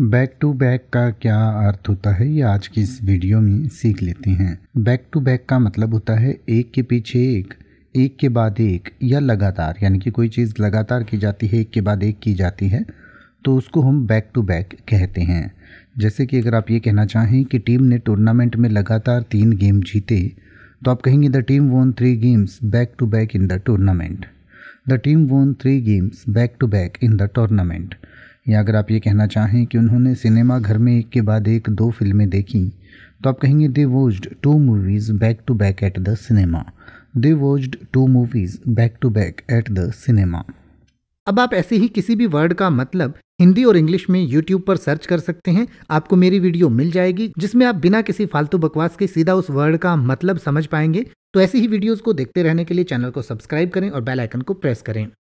back to back का क्या अर्थ होता है ये आज की इस वीडियो में सीख लेते हैं बैक टू बैक का मतलब होता है एक के पीछे एक एक के बाद एक या लगातार यानी कि कोई चीज़ लगातार की जाती है एक के बाद एक की जाती है तो उसको हम बैक टू बैक कहते हैं जैसे कि अगर आप ये कहना चाहें कि टीम ने टूर्नामेंट में लगातार तीन गेम जीते तो आप कहेंगे the team won three games back to back in the tournament the team won three games back to back in the tournament या अगर आप ये कहना चाहें कि उन्होंने सिनेमा घर में एक के बाद एक दो फिल्में देखी तो आप कहेंगे they watched two movies back to back at the cinema they watched two movies back to back at the cinema अब आप ऐसे ही किसी भी वर्ड का मतलब हिंदी और इंग्लिश में YouTube पर सर्च कर सकते हैं आपको मेरी वीडियो मिल जाएगी जिसमें आप बिना किसी फालतू बकवास के सीधा उस वर्ड का मतलब समझ पाएंगे तो ऐसी ही वीडियोस को देखते रहने के लिए चैनल को सब्सक्राइब करें और बेल आइकन को प्रेस करें